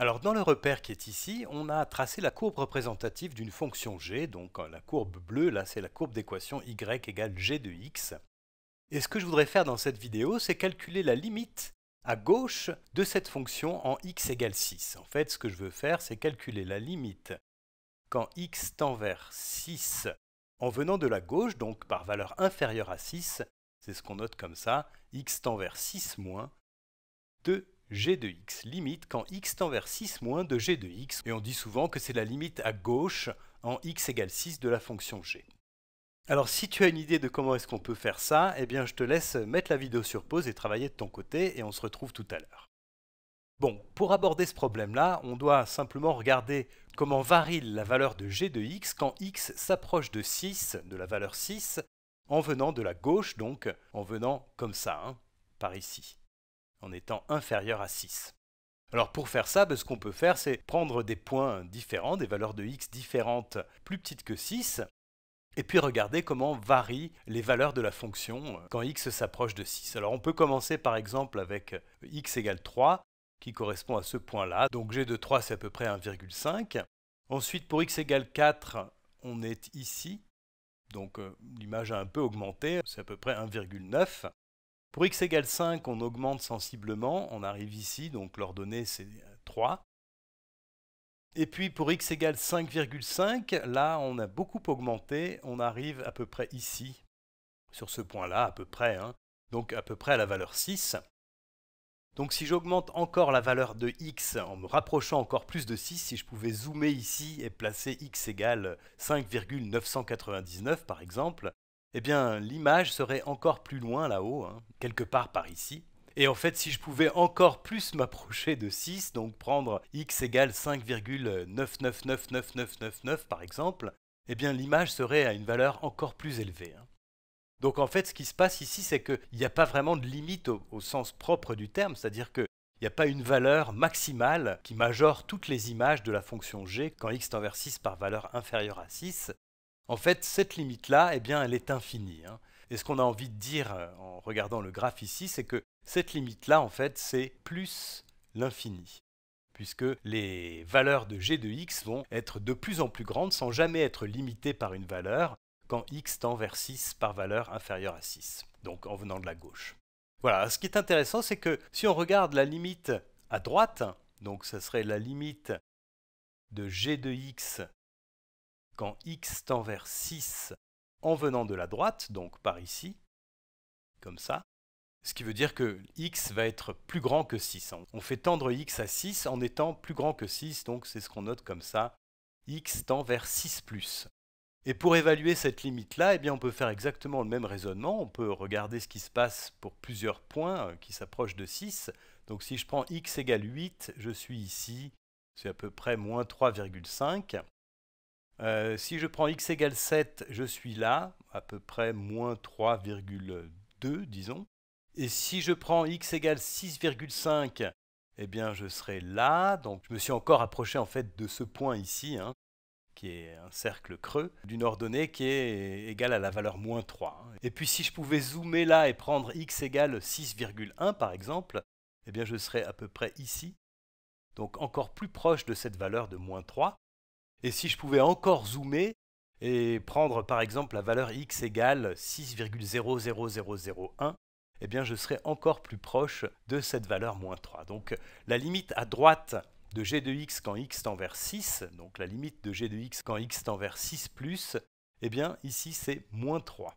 Alors dans le repère qui est ici, on a tracé la courbe représentative d'une fonction g, donc euh, la courbe bleue, là c'est la courbe d'équation y égale g de x. Et ce que je voudrais faire dans cette vidéo, c'est calculer la limite à gauche de cette fonction en x égale 6. En fait, ce que je veux faire, c'est calculer la limite quand x tend vers 6 en venant de la gauche, donc par valeur inférieure à 6, c'est ce qu'on note comme ça, x tend vers 6 moins de g de x limite quand x tend vers 6 moins de g de x, et on dit souvent que c'est la limite à gauche en x égale 6 de la fonction g. Alors si tu as une idée de comment est-ce qu'on peut faire ça, eh bien je te laisse mettre la vidéo sur pause et travailler de ton côté, et on se retrouve tout à l'heure. Bon, pour aborder ce problème-là, on doit simplement regarder comment varie la valeur de g de x quand x s'approche de 6, de la valeur 6, en venant de la gauche donc, en venant comme ça, hein, par ici en étant inférieur à 6. Alors pour faire ça, ben, ce qu'on peut faire, c'est prendre des points différents, des valeurs de x différentes plus petites que 6, et puis regarder comment varient les valeurs de la fonction quand x s'approche de 6. Alors on peut commencer par exemple avec x égale 3, qui correspond à ce point-là. Donc g de 3, c'est à peu près 1,5. Ensuite, pour x égale 4, on est ici. Donc euh, l'image a un peu augmenté, c'est à peu près 1,9. Pour x égale 5, on augmente sensiblement, on arrive ici, donc l'ordonnée c'est 3. Et puis pour x égale 5,5, là on a beaucoup augmenté, on arrive à peu près ici, sur ce point-là à peu près, hein. donc à peu près à la valeur 6. Donc si j'augmente encore la valeur de x en me rapprochant encore plus de 6, si je pouvais zoomer ici et placer x égale 5,999 par exemple, eh bien l'image serait encore plus loin là-haut, hein, quelque part par ici. Et en fait, si je pouvais encore plus m'approcher de 6, donc prendre x égale 5,999999 par exemple, eh bien l'image serait à une valeur encore plus élevée. Hein. Donc en fait, ce qui se passe ici, c'est qu'il n'y a pas vraiment de limite au, au sens propre du terme, c'est-à-dire qu'il n'y a pas une valeur maximale qui majore toutes les images de la fonction g quand x tend vers 6 par valeur inférieure à 6, en fait, cette limite-là, eh bien, elle est infinie. Hein. Et ce qu'on a envie de dire euh, en regardant le graphe ici, c'est que cette limite-là, en fait, c'est plus l'infini. Puisque les valeurs de g de x vont être de plus en plus grandes sans jamais être limitées par une valeur quand x tend vers 6 par valeur inférieure à 6, donc en venant de la gauche. Voilà, ce qui est intéressant, c'est que si on regarde la limite à droite, donc ça serait la limite de g de x quand x tend vers 6 en venant de la droite, donc par ici, comme ça, ce qui veut dire que x va être plus grand que 6. On fait tendre x à 6 en étant plus grand que 6, donc c'est ce qu'on note comme ça, x tend vers 6 plus. Et pour évaluer cette limite-là, eh on peut faire exactement le même raisonnement. On peut regarder ce qui se passe pour plusieurs points euh, qui s'approchent de 6. Donc si je prends x égale 8, je suis ici, c'est à peu près moins 3,5. Euh, si je prends x égale 7, je suis là, à peu près moins 3,2, disons. Et si je prends x égale 6,5, eh bien je serai là. Donc je me suis encore approché en fait de ce point ici, hein, qui est un cercle creux, d'une ordonnée qui est égale à la valeur moins 3. Et puis si je pouvais zoomer là et prendre x égale 6,1 par exemple, eh bien je serais à peu près ici. Donc encore plus proche de cette valeur de moins 3. Et si je pouvais encore zoomer et prendre par exemple la valeur x égale 6,00001, eh bien je serais encore plus proche de cette valeur moins 3. Donc la limite à droite de g de x quand x tend vers 6, donc la limite de g de x quand x tend vers 6 plus, eh bien ici c'est moins 3.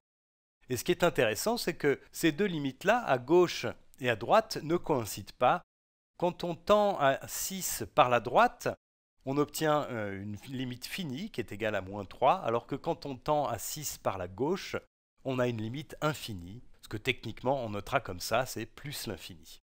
Et ce qui est intéressant, c'est que ces deux limites-là, à gauche et à droite, ne coïncident pas. Quand on tend à 6 par la droite, on obtient euh, une limite finie qui est égale à moins 3, alors que quand on tend à 6 par la gauche, on a une limite infinie, ce que techniquement on notera comme ça, c'est plus l'infini.